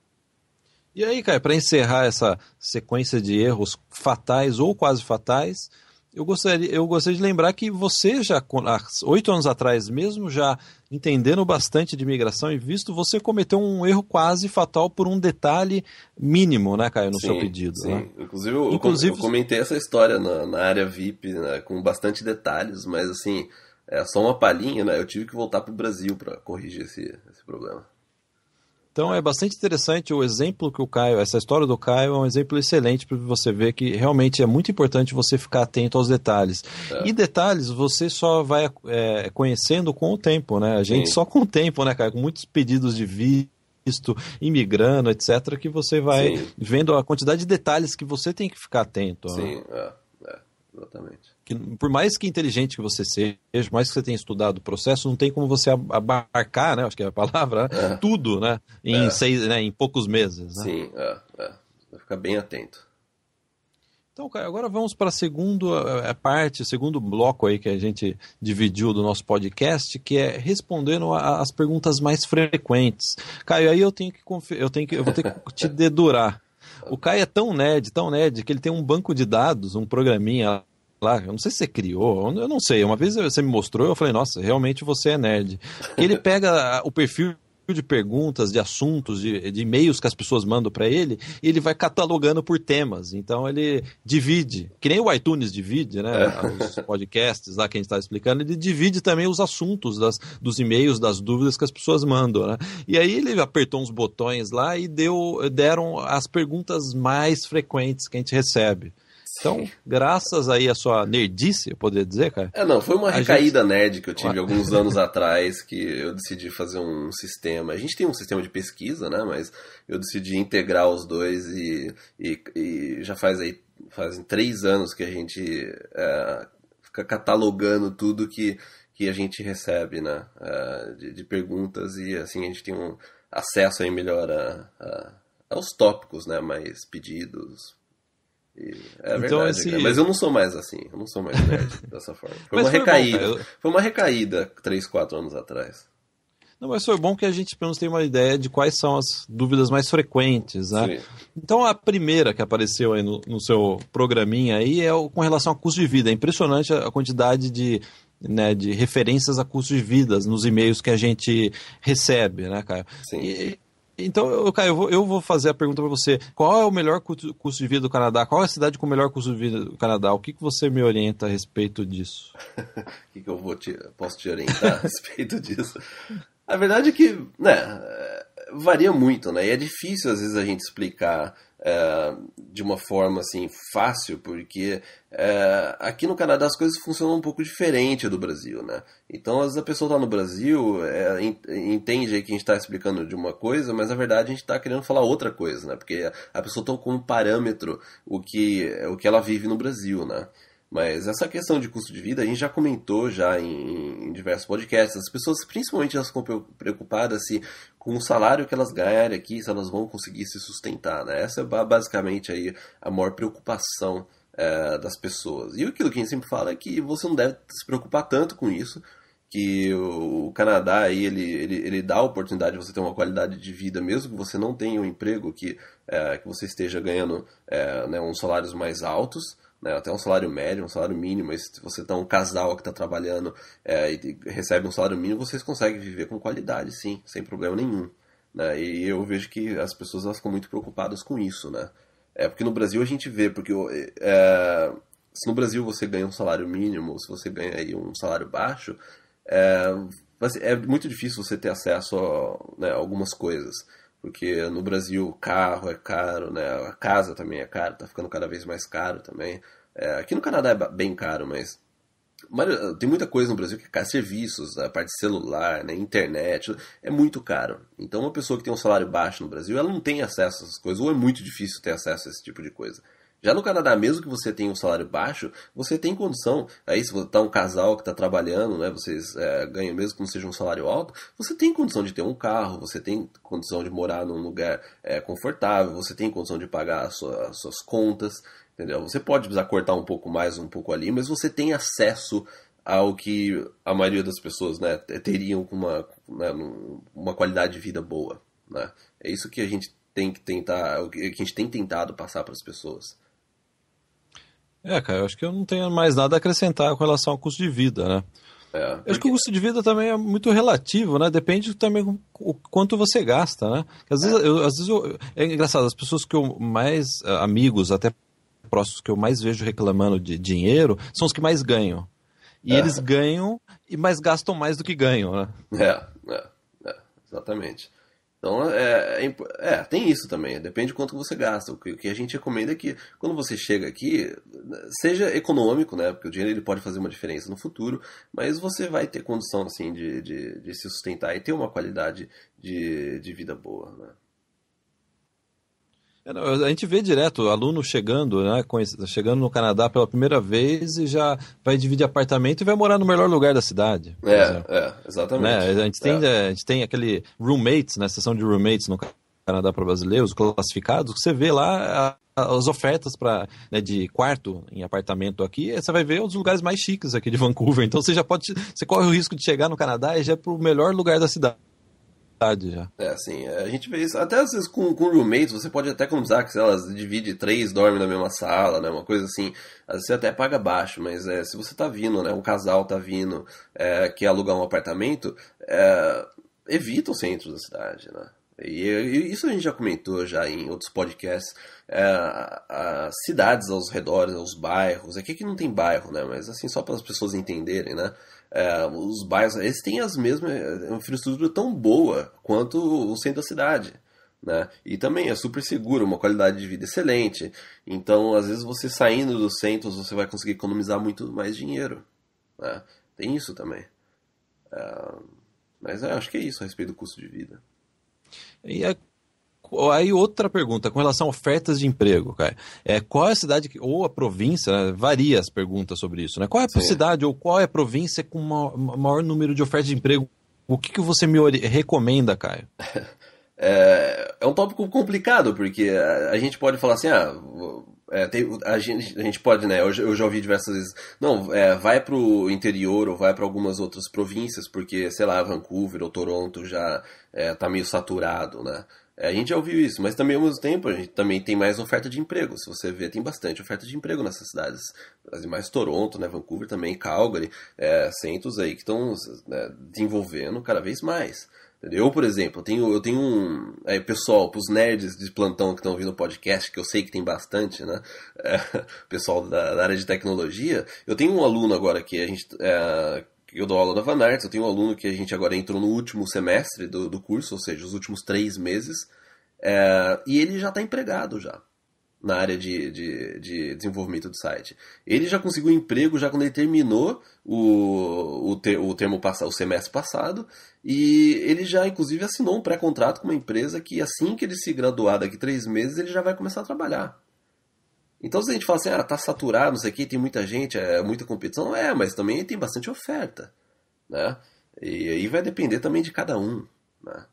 E aí, Caio, para encerrar essa sequência de erros fatais ou quase fatais, eu gostaria, eu gostaria de lembrar que você já, há oito anos atrás mesmo, já entendendo bastante de migração e visto, você cometeu um erro quase fatal por um detalhe mínimo, né, Caio, no sim, seu pedido. Sim, né? inclusive, eu, inclusive eu comentei essa história na, na área VIP, né, com bastante detalhes, mas assim, é só uma palhinha, né? Eu tive que voltar para o Brasil para corrigir esse, esse problema. Então é bastante interessante o exemplo que o Caio, essa história do Caio é um exemplo excelente para você ver que realmente é muito importante você ficar atento aos detalhes. É. E detalhes você só vai é, conhecendo com o tempo, né? A gente Sim. só com o tempo, né, Caio? Com muitos pedidos de visto, imigrando, etc., que você vai Sim. vendo a quantidade de detalhes que você tem que ficar atento. Né? Sim, né? é, é, exatamente por mais que inteligente que você seja, por mais que você tenha estudado o processo, não tem como você abarcar, né? Acho que é a palavra, é. tudo, né? Em é. seis, né? Em poucos meses. Né? Sim, é, é. Vai ficar bem atento. Então, cara, agora vamos para a segunda parte, segundo bloco aí que a gente dividiu do nosso podcast, que é respondendo às perguntas mais frequentes. Caio, aí eu tenho que eu tenho que eu vou ter que [LAUGHS] te dedurar. O Caio é tão nerd, tão nerd, que ele tem um banco de dados, um programinha lá, eu não sei se você criou, eu não sei. Uma vez você me mostrou, eu falei, nossa, realmente você é nerd. Que ele pega o perfil de perguntas, de assuntos, de, de e-mails que as pessoas mandam para ele, e ele vai catalogando por temas. Então ele divide, que nem o iTunes divide, né? É. Os podcasts lá que a gente está explicando, ele divide também os assuntos das, dos e-mails, das dúvidas que as pessoas mandam, né? E aí ele apertou uns botões lá e deu, deram as perguntas mais frequentes que a gente recebe. Então, graças aí à sua nerdice, eu poderia dizer, cara. É, não, foi uma recaída gente... nerd que eu tive alguns [LAUGHS] anos atrás que eu decidi fazer um sistema. A gente tem um sistema de pesquisa, né? Mas eu decidi integrar os dois e, e, e já faz aí fazem três anos que a gente é, fica catalogando tudo que, que a gente recebe, né? É, de, de, perguntas e assim a gente tem um acesso aí melhor a, a, aos tópicos, né? Mais pedidos, é então, verdade, esse... Assim, mas eu não sou mais assim, eu não sou mais nerd [LAUGHS] dessa forma. Foi mas uma foi recaída. Bom, eu... Foi uma recaída 3, 4 anos atrás. Não, mas foi bom que a gente pelo menos tem uma ideia de quais são as dúvidas mais frequentes, né? Sim. Então a primeira que apareceu aí no, no seu programinha aí é o, com relação ao custo de vida. É impressionante a, quantidade de né, de referências a custo de vidas nos e-mails que a gente recebe, né, cara? Sim. E, então, eu, Caio, eu vou, eu vou fazer a pergunta para você. Qual é o melhor custo, custo de vida do Canadá? Qual é a cidade com o melhor custo de vida do Canadá? O que, que você me orienta a respeito disso? [LAUGHS] O que, que eu vou te, posso te orientar a [LAUGHS] respeito disso? A verdade é que né, varia muito, né? E é difícil, às vezes, a gente explicar é, de uma forma assim fácil, porque é, aqui no Canadá as coisas funcionam um pouco diferente do Brasil, né? Então às vezes a pessoa está no Brasil, é, entende aí que a gente está explicando de uma coisa, mas na verdade a gente está querendo falar outra coisa, né? Porque a pessoa toma tá como parâmetro o que, o que ela vive no Brasil, né? Mas essa questão de custo de vida, a gente já comentou já em, em diversos podcasts. As pessoas, principalmente, elas ficam preocupadas se com o salário que elas ganharem aqui, se elas vão conseguir se sustentar, né? Essa é basicamente aí a maior preocupação é, das pessoas. E aquilo que a gente sempre fala é que você não deve se preocupar tanto com isso, que o Canadá aí ele, ele, ele dá a oportunidade de você ter uma qualidade de vida mesmo que você não tenha um emprego que, é, que você esteja ganhando é, né, uns salários mais altos né, até um salário médio, um salário mínimo, mas se você tá um casal que está trabalhando é, e recebe um salário mínimo, vocês conseguem viver com qualidade, sim, sem problema nenhum. Né? E eu vejo que as pessoas elas ficam muito preocupadas com isso, né? É porque no Brasil a gente vê, porque é, se no Brasil você ganha um salário mínimo, se você ganha aí um salário baixo, é, é muito difícil você ter acesso a né, algumas coisas porque no Brasil o carro é caro, né? A casa também é cara, tá ficando cada vez mais caro também. É, aqui no Canadá é bem caro, mas tem muita coisa no Brasil que é caro, serviços, a parte celular, né, internet, é muito caro. Então uma pessoa que tem um salário baixo no Brasil, ela não tem acesso a essas coisas, ou é muito difícil ter acesso a esse tipo de coisa. Já no Canadá, mesmo que você tenha um salário baixo, você tem condição. Aí, se você tá um casal que está trabalhando, né, vocês é, ganham mesmo que não seja um salário alto, você tem condição de ter um carro, você tem condição de morar num lugar é, confortável, você tem condição de pagar suas as suas contas, entendeu? Você pode precisar cortar um pouco mais, um pouco ali, mas você tem acesso ao que a maioria das pessoas né, teriam com uma, né, uma qualidade de vida boa. Né? É isso que a gente tem que tentar, o que a gente tem tentado passar para as pessoas. É, cara, eu acho que eu não tenho mais nada a acrescentar com relação ao custo de vida, né? É, porque... Acho que o custo de vida também é muito relativo, né? Depende também o quanto você gasta, né? Às é. vezes, é. Eu, às vezes eu, é engraçado, as pessoas que eu mais eh, amigos, até próximos que eu mais vejo reclamando de dinheiro, são os que mais ganham. E é. eles ganham e mais gastam mais do que ganham, né? É, é, é exatamente. Então, é, é, é, tem isso também. Depende de quanto você gasta. O que, o que, a gente recomenda é que, quando você chega aqui, seja econômico, né? Porque o dinheiro ele pode fazer uma diferença no futuro, mas você vai ter condição, assim, de, de, de se sustentar e ter uma qualidade de, de vida boa, né? É, a gente vê direto aluno chegando, né, chegando no Canadá pela primeira vez e já vai dividir apartamento e vai morar no melhor lugar da cidade. É, é exatamente. Né? A, gente tem, é. a gente tem aquele roommates, né, sessão de roommates no Canadá para brasileiros, classificados, que você vê lá as ofertas para né, de quarto em apartamento aqui, você vai ver os lugares mais chiques aqui de Vancouver. Então você já pode, você corre o risco de chegar no Canadá e já é para o melhor lugar da cidade metade já. É, assim, é, a gente vê isso. Até às vezes com, com roommates, você pode até economizar, que se elas dividem três, dorme na mesma sala, né? Uma coisa assim. você até paga baixo, mas é, se você tá vindo, né? Um casal tá vindo, é, quer alugar um apartamento, é, evita o centro da cidade, né? E, isso a gente já comentou já em outros podcasts. É, as cidades aos redores, aos bairros. Aqui que não tem bairro, né? Mas assim, só para as pessoas entenderem, né? É, os bairros, eles têm as mesmas é, infraestrutura tão boa quanto o centro da cidade. Né? E também é super seguro, uma qualidade de vida excelente. Então, às vezes, você saindo dos centros, você vai conseguir economizar muito mais dinheiro. Né? Tem isso também. É, mas é, acho que é isso a respeito do custo de vida. E a Aí outra pergunta, com relação a ofertas de emprego, cara. É, qual é a cidade que, ou a província, né, varia as perguntas sobre isso, né? Qual é a Sim. cidade ou qual é a província com maior, maior número de ofertas de emprego? O que, que você me recomenda, Caio? [LAUGHS] É, é um tópico complicado, porque a, a gente pode falar assim, ah, é, tem, a, gente, a gente pode, né? Eu, eu já ouvi diversas vezes. Não, é, vai pro interior ou vai para algumas outras províncias, porque, sei lá, Vancouver ou Toronto já é, tá meio saturado, né? É, a gente já ouviu isso, mas também ao mesmo tempo a gente também tem mais oferta de emprego. Se você vê, tem bastante oferta de emprego nessas cidades. As mais Toronto, né, Vancouver também, Calgary, é, centros aí que estão né, desenvolvendo cada vez mais. Eu, por exemplo, tenho, eu tenho um. Aí, é, pessoal, os nerds de plantão que estão ouvindo o podcast, que eu sei que tem bastante, né? É, [LAUGHS] pessoal da, da, área de tecnologia, eu tenho um aluno agora que a gente. É, eu dou aula da Van Arts, eu tenho um aluno que a gente agora entrou no último semestre do, do curso, ou seja, os últimos três meses, é, e ele já está empregado já na área de, de, de, desenvolvimento do site. Ele já conseguiu emprego já quando ele terminou o, o, ter, o termo passado, o semestre passado, e ele já inclusive assinou um pré-contrato com uma empresa que assim que ele se graduar daqui três meses ele já vai começar a trabalhar. Então, se a gente fala assim, ah, tá saturado não sei o quê, tem muita gente, é muita competição, é, mas também tem bastante oferta, né? E aí vai depender também de cada um, né?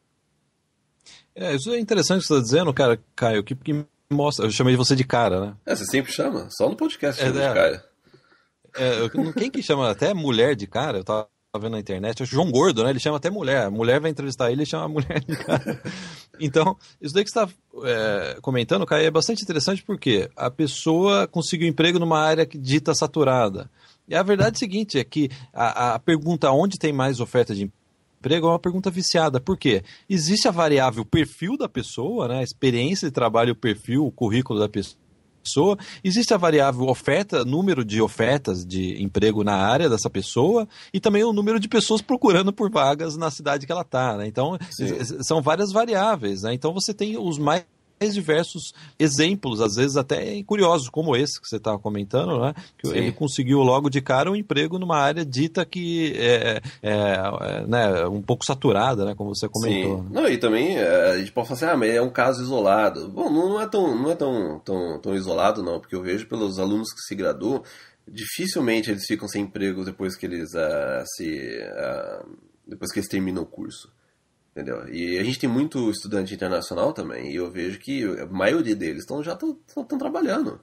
É, isso é interessante que você tá dizendo, cara, Caio, que, que mostra. Eu chamei você de cara, né? É, você sempre chama, só no podcast é, chama é, de cara. É, quem que chama até mulher de cara? Eu tava tá vendo na internet, o João Gordo, né? Ele chama até mulher. A mulher vai entrevistar ele e chama a mulher de cara. [LAUGHS] Então, isso daí que você está é, comentando, Caio, é bastante interessante porque a pessoa conseguiu emprego numa área que dita saturada. E a verdade é a seguinte, é que a, a pergunta onde tem mais oferta de emprego é uma pergunta viciada. Por quê? Existe a variável perfil da pessoa, né? A experiência de trabalho, o perfil, o currículo da pessoa pessoa. Existe a variável oferta, número de ofertas de emprego na área dessa pessoa e também o número de pessoas procurando por vagas na cidade que ela está. Né? Então, Sim. são várias variáveis. Né? Então, você tem os mais mais diversos exemplos, às vezes até curiosos, como esse que você estava tá comentando, né? Que Sim. ele conseguiu logo de cara um emprego numa área dita que é, é, é né, um pouco saturada, né? Como você comentou. Sim. Né? Não, e também é, a gente pode falar assim, ah, mas é um caso isolado. Bom, não é tão, não é tão, tão, tão isolado não, porque eu vejo pelos alunos que se graduam, dificilmente eles ficam sem emprego depois que eles ah, se ah, depois que eles terminam o curso entendeu? E a gente tem muito estudante internacional também, e eu vejo que a maioria deles tão, já estão trabalhando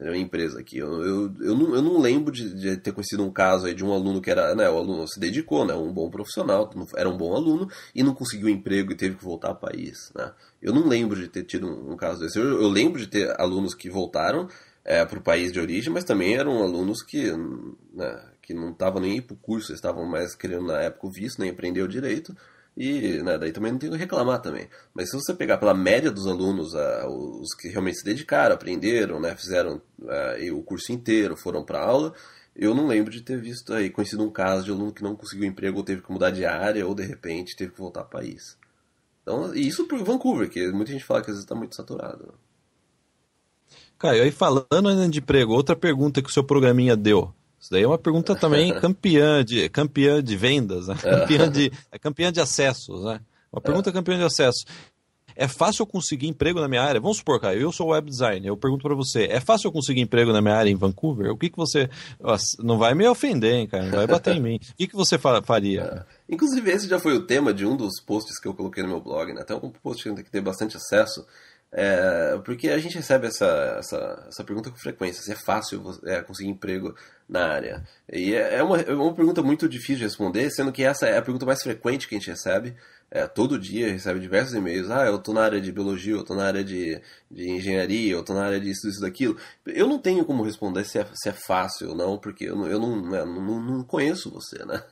em empresa aqui. Eu, eu, eu, não, eu não lembro de, de ter conhecido um caso aí de um aluno que era, né, o aluno se dedicou, né, um bom profissional, era um bom aluno, e não conseguiu emprego e teve que voltar ao país, né? Eu não lembro de ter tido um, um caso desse. Eu, eu, lembro de ter alunos que voltaram é, para o país de origem, mas também eram alunos que, né, que não estavam nem para o curso, estavam mais querendo na época o visto, nem aprender o direito, e né, daí também não tenho que reclamar também. Mas se você pegar pela média dos alunos, ah, os que realmente se dedicaram, aprenderam, né, fizeram ah, o curso inteiro, foram para aula, eu não lembro de ter visto aí, conhecido um caso de aluno que não conseguiu emprego ou teve que mudar de área ou de repente teve que voltar para o país. Então, e isso por Vancouver, que muita gente fala que às vezes está muito saturado. Caio, aí falando ainda de emprego, outra pergunta que o seu programinha deu. Isso daí é uma pergunta também [LAUGHS] campeã de, campeã de vendas, né? É. campeã, de, é campeã de acessos, né? Uma pergunta é. campeã de acessos. É fácil eu conseguir emprego na minha área? Vamos supor, Caio, eu sou web designer, eu pergunto para você, é fácil eu conseguir emprego na minha área em Vancouver? O que, que você... Não vai me ofender, hein, cara, não vai bater em mim. O que, que você faria? É. Inclusive, esse já foi o tema de um dos posts que eu coloquei no meu blog, né? Até um post que tem bastante acesso, é, porque a gente recebe essa, essa, essa, pergunta com frequência: se é fácil é, conseguir emprego na área? E é, é uma, é uma pergunta muito difícil de responder, sendo que essa é a pergunta mais frequente que a gente recebe é, todo dia recebe diversos e-mails. Ah, eu tô na área de biologia, eu tô na área de, de engenharia, eu tô na área de isso, isso, daquilo. Eu não tenho como responder se é, se é fácil ou não, porque eu, não, eu não, né, não, não, conheço você, né?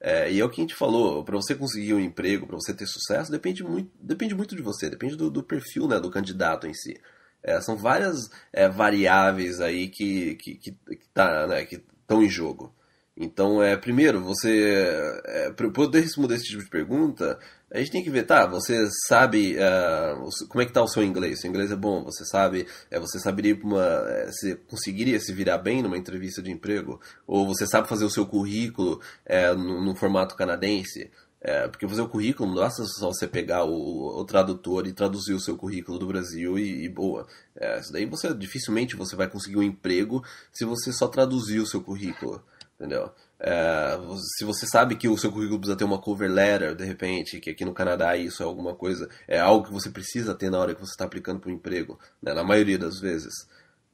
É, e é o que a gente falou, para você conseguir um emprego, para você ter sucesso, depende muito, depende muito de você, depende do, do perfil né, do candidato em si. É, são várias é, variáveis aí que que, que, que, tá, né, que estão em jogo. Então, é, primeiro, você. É, para poder responder esse tipo de pergunta, a gente tem que ver, tá, você sabe uh, como é que tá o seu inglês, seu inglês é bom, você sabe, é, você saberia uma, eh, conseguiria se virar bem numa entrevista de emprego, ou você sabe fazer o seu currículo é, no, no formato canadense, é, porque fazer o currículo não basta só você pegar o, o, tradutor e traduzir o seu currículo do Brasil e, e boa. É, isso daí você dificilmente você vai conseguir um emprego se você só traduzir o seu currículo, entendeu? É, se você sabe que o seu currículo precisa ter uma cover letter, de repente, que aqui no Canadá isso é alguma coisa, é algo que você precisa ter na hora que você está aplicando para o emprego, né, na maioria das vezes.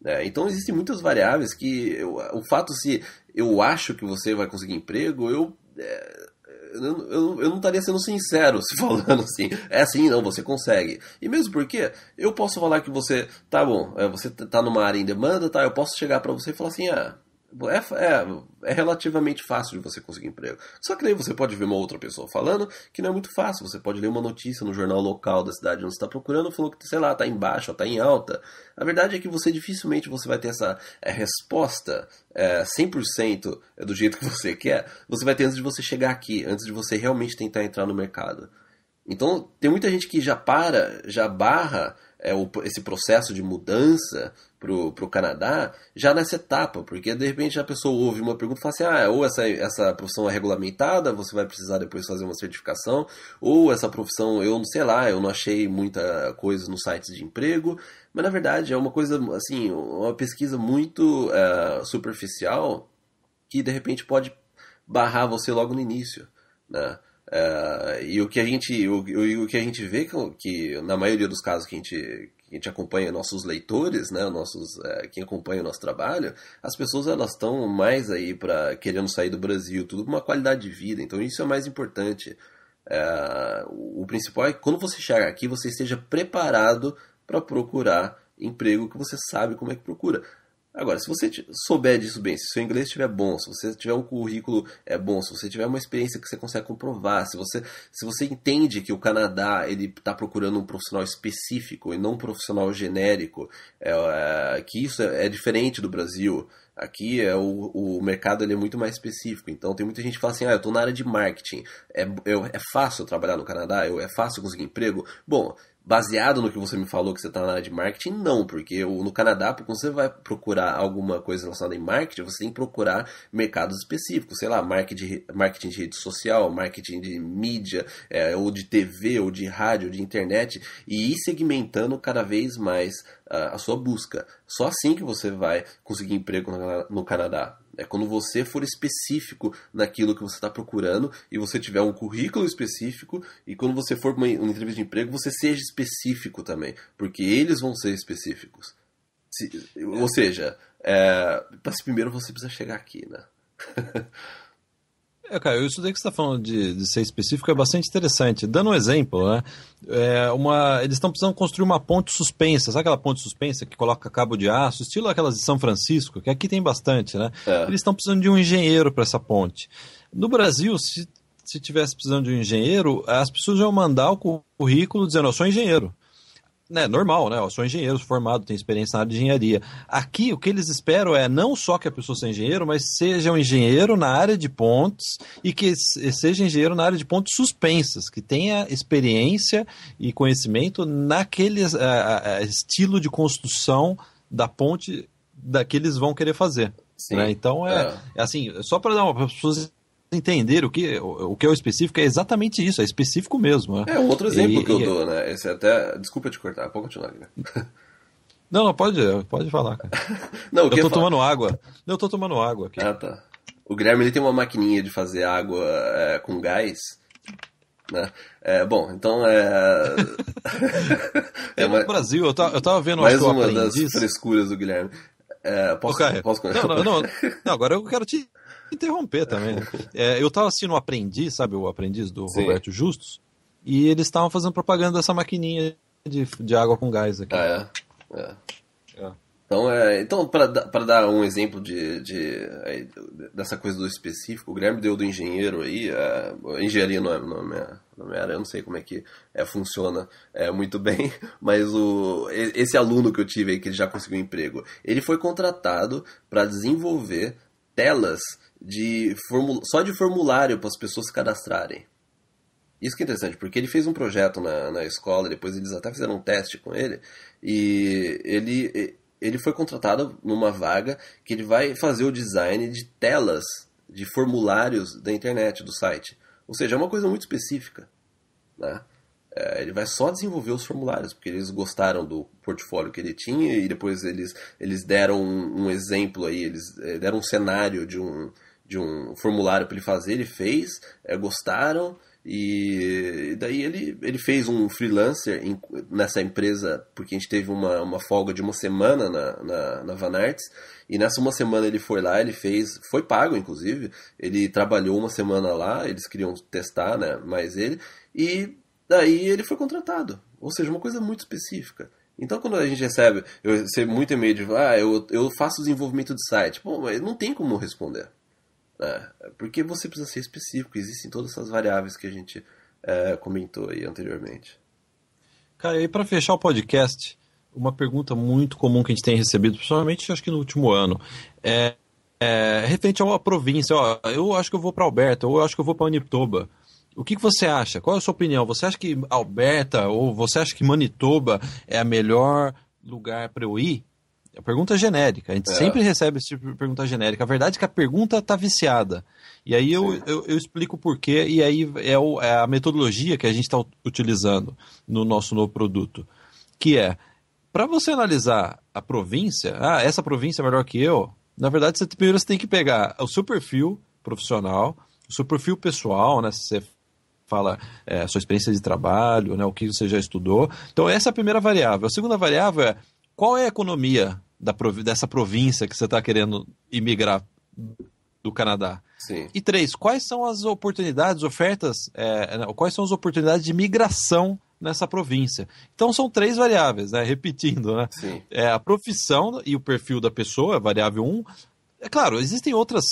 É, então existem muitas variáveis que eu, o fato se eu acho que você vai conseguir emprego, eu, é, eu, eu, eu, não estaria sendo sincero se [LAUGHS] falando assim, é assim, não, você consegue. E mesmo porque eu posso falar que você, tá bom, é, você tá numa área em demanda, tá, eu posso chegar para você e falar assim, ah, é, é, é, relativamente fácil de você conseguir emprego. Só que daí você pode ver uma outra pessoa falando que não é muito fácil. Você pode ler uma notícia no jornal local da cidade onde está procurando, falou que, sei lá, está em baixa, está em alta. A verdade é que você dificilmente você vai ter essa é, resposta é, 100% do jeito que você quer. Você vai ter antes de você chegar aqui, antes de você realmente tentar entrar no mercado. Então, tem muita gente que já para, já barra é, o, esse processo de mudança para o Canadá já nessa etapa, porque de repente a pessoa ouve uma pergunta e fala assim: ah, ou essa, essa profissão é regulamentada, você vai precisar depois fazer uma certificação, ou essa profissão, eu não sei lá, eu não achei muita coisa nos sites de emprego, mas na verdade é uma coisa, assim, uma pesquisa muito é, superficial que de repente pode barrar você logo no início, né? Uh, e o que a gente o, o, o que a gente vê que, que, na maioria dos casos que a gente que a gente acompanha nossos leitores né nossos uh, quem acompanha o nosso trabalho as pessoas elas estão mais aí para querendo sair do Brasil tudo com uma qualidade de vida então isso é mais importante uh, o principal é que quando você chegar aqui você esteja preparado para procurar emprego que você sabe como é que procura Agora, se você souber disso bem, se seu inglês estiver bom, se você tiver um currículo é bom, se você tiver uma experiência que você consegue comprovar, se você, se você entende que o Canadá ele está procurando um profissional específico e não um profissional genérico, é, é, que isso é, é, diferente do Brasil. Aqui é o, o mercado ele é muito mais específico. Então tem muita gente que fala assim, ah, eu estou na área de marketing, é, eu, é fácil trabalhar no Canadá, eu, é fácil conseguir emprego. Bom, baseado no que você me falou que você está na área de marketing, não, porque no Canadá, quando você vai procurar alguma coisa relacionada em marketing, você tem que procurar mercados específicos, sei lá, marketing, marketing de rede social, marketing de mídia, é, ou de TV, ou de rádio, ou de internet, e ir segmentando cada vez mais a, sua busca. Só assim que você vai conseguir emprego no, Canadá. É quando você for específico naquilo que você está procurando e você tiver um currículo específico e quando você for para uma, entrevista de emprego você seja específico também, porque eles vão ser específicos. Se, ou seja, é, primeiro você precisa chegar aqui, né? [LAUGHS] É, cara, isso daí que você está falando de, de, ser específico é bastante interessante. Dando um exemplo, né? É uma, eles estão precisando construir uma ponte suspensa, sabe aquela ponte suspensa que coloca cabo de aço, estilo aquelas de São Francisco, que aqui tem bastante, né? É. Eles estão precisando de um engenheiro para essa ponte. No Brasil, se, se tivesse precisando de um engenheiro, as pessoas iam mandar o currículo dizendo: Eu sou engenheiro né, normal, né? Eu sou engenheiro formado, tenho experiência na área de engenharia. Aqui, o que eles esperam é não só que a pessoa seja engenheiro, mas seja um engenheiro na área de pontes e que seja engenheiro na área de pontes suspensas, que tenha experiência e conhecimento naquele uh, uh, estilo de construção da ponte da que eles vão querer fazer. Né? Então, é, é. é, assim, só para dar uma, para as pessoas entender o que, o, que é o específico é exatamente isso, é específico mesmo. Né? É um outro exemplo e, que eu e... dou, né? Esse é até. Desculpa te cortar, pode continuar, né? Não, pode, pode falar, cara. [LAUGHS] não, eu tô falar? tomando água. Eu tô tomando água aqui. Ah, tá. O Guilherme ele tem uma maquininha de fazer água é, com gás. Né? É, bom, então é. [LAUGHS] [LAUGHS] é, é no Brasil, eu, tá, eu tava vendo mais uma das frescuras do Guilherme. É, posso, okay. posso... Não, não, não, [LAUGHS] não, agora eu quero te interromper também. É, é, eu tava assistindo o Aprendiz, sabe, o Aprendiz do Sim. Roberto Justus, e eles estavam fazendo propaganda dessa maquininha de, de água com gás aqui. Ah, é? É. é. Então, é, então para dar um exemplo de, de, dessa coisa do específico, o Guilherme deu do engenheiro aí, engenharia não é, não, é minha, não é área, eu não sei como é que é, funciona é, muito [LAUGHS] bem, mas o, esse aluno que eu tive aí, que ele já conseguiu um emprego, ele foi contratado para desenvolver telas de só de formulário para as pessoas se cadastrarem. Isso que é interessante, porque ele fez um projeto na, na escola, depois eles até fizeram um teste com ele, e ele ele foi contratado numa vaga que ele vai fazer o design de telas, de formulários da internet, do site. Ou seja, é uma coisa muito específica. Né? É, ele vai só desenvolver os formulários, porque eles gostaram do portfólio que ele tinha e depois eles, eles deram um, um exemplo aí, eles eh, deram um cenário de um, de um formulário para ele fazer, ele fez, é, gostaram, e daí ele, ele fez um freelancer em, nessa empresa, porque a gente teve uma, uma folga de uma semana na, na, na Van Arts, e nessa uma semana ele foi lá, ele fez, foi pago inclusive, ele trabalhou uma semana lá, eles queriam testar né, mais ele, e daí ele foi contratado. Ou seja, uma coisa muito específica. Então, quando a gente recebe, eu recebo muito e-mail de, ah, eu, eu faço desenvolvimento de site. Bom, mas não tem como responder. Né? Porque você precisa ser específico, existem todas essas variáveis que a gente é, comentou aí anteriormente. Cara, e para fechar o podcast, uma pergunta muito comum que a gente tem recebido, principalmente acho que no último ano, é, é referente a uma província. Ó, eu acho que eu vou para Alberta, ou eu acho que eu vou para Manitoba. O que, que você acha? Qual é a sua opinião? Você acha que Alberta ou você acha que Manitoba é a melhor lugar para eu ir? a pergunta é genérica. A gente é. sempre recebe esse tipo de pergunta genérica. A verdade é que a pergunta está viciada. E aí eu, eu, eu, explico o porquê, e aí é, o, é a metodologia que a gente está utilizando no nosso novo produto. Que é, para você analisar a província, ah, essa província é melhor que eu, na verdade, você, primeiro você tem que pegar o seu perfil profissional, o seu perfil pessoal, né? Se você fala é, sua experiência de trabalho, né, o que você já estudou. Então, essa é a primeira variável. A segunda variável é qual é a economia da, dessa província que você está querendo imigrar do Canadá. Sim. E três, quais são as oportunidades, ofertas, é, né, quais são as oportunidades de migração nessa província? Então são três variáveis, né? repetindo, né? É, a profissão e o perfil da pessoa, variável Um. É claro, existem outras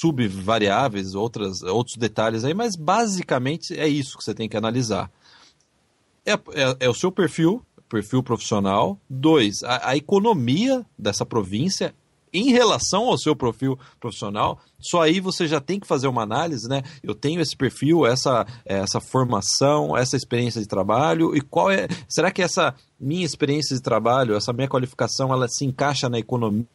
subvariáveis, outras, outros detalhes aí, mas basicamente é isso que você tem que analisar. é, é, é o seu perfil, perfil profissional. Dois, a, a economia dessa província em relação ao seu perfil profissional, só aí você já tem que fazer uma análise, né? Eu tenho esse perfil, essa, é, essa formação, essa experiência de trabalho, e qual é. Será que essa minha experiência de trabalho, essa minha qualificação, ela se encaixa na economia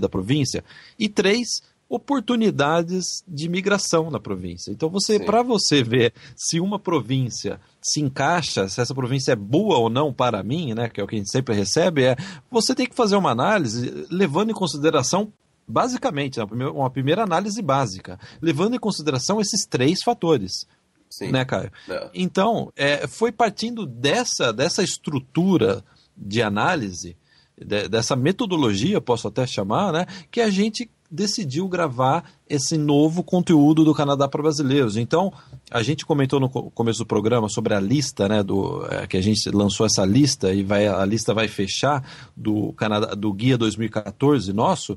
da província? E três, oportunidades de migração na província. Então, você, para você ver se uma província se encaixa, se essa província é boa ou não para mim, né, que é o que a gente sempre recebe, é você tem que fazer uma análise levando em consideração basicamente, né, uma primeira análise básica, levando em consideração esses três fatores. Sim. Né, Caio? É. Então, é, foi partindo dessa, dessa estrutura de análise, de, dessa metodologia, posso até chamar, né, que a gente decidiu gravar esse novo conteúdo do Canadá para brasileiros. Então, a gente comentou no começo do programa sobre a lista, né, do, é, que a gente lançou essa lista e vai, a lista vai fechar do Canadá do guia 2014 nosso.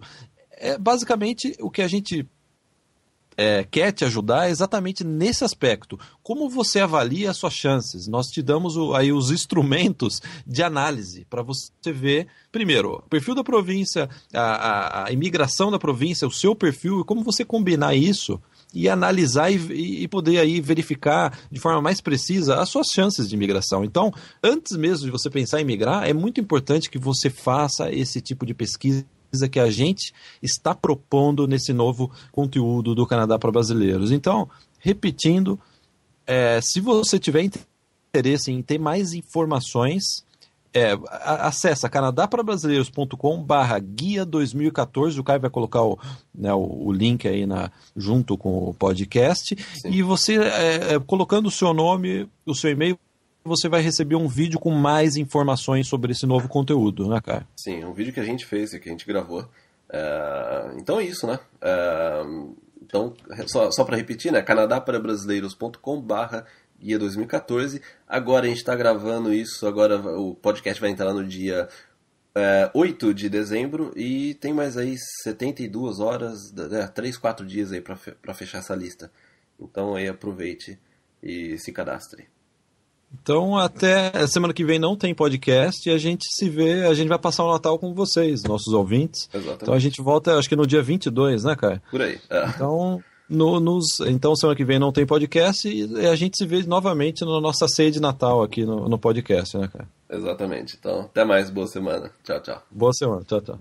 É basicamente o que a gente é, quer te ajudar exatamente nesse aspecto. Como você avalia as suas chances? Nós te damos o, aí os instrumentos de análise para você ver, primeiro, o perfil da província, a, a, a imigração da província, o seu perfil e como você combinar isso e analisar e, e, poder aí verificar de forma mais precisa as suas chances de imigração. Então, antes mesmo de você pensar em migrar, é muito importante que você faça esse tipo de pesquisa que a gente está propondo nesse novo conteúdo do Canadá para Brasileiros. Então, repetindo, é, se você tiver interesse em ter mais informações, é, acessa canadaprabrasileiros.com barra guia 2014, o Caio vai colocar o, né, o, o, link aí na, junto com o podcast, Sim. e você, é, é colocando o seu nome, o seu e-mail, você vai receber um vídeo com mais informações sobre esse novo conteúdo, né, cara? Sim, é um vídeo que a gente fez e que a gente gravou. É, então é isso, né? É, então, só, só para repetir, né? canadaparabrasileiros.com/barra guia 2014. Agora a gente está gravando isso, agora o podcast vai entrar no dia é, 8 de dezembro e tem mais aí 72 horas, é, 3, 4 dias aí para fechar essa lista. Então aí aproveite e se cadastre. Então, até semana que vem não tem podcast e a gente se vê, a gente vai passar o Natal com vocês, nossos ouvintes. Exatamente. Então a gente volta, acho que no dia 22, né, cara? Por aí. É. Então, no, nos, então, semana que vem não tem podcast e a gente se vê novamente na nossa ceia de Natal aqui no, no podcast, né, cara? Exatamente. Então, até mais, boa semana. Tchau, tchau. Boa semana, tchau, tchau.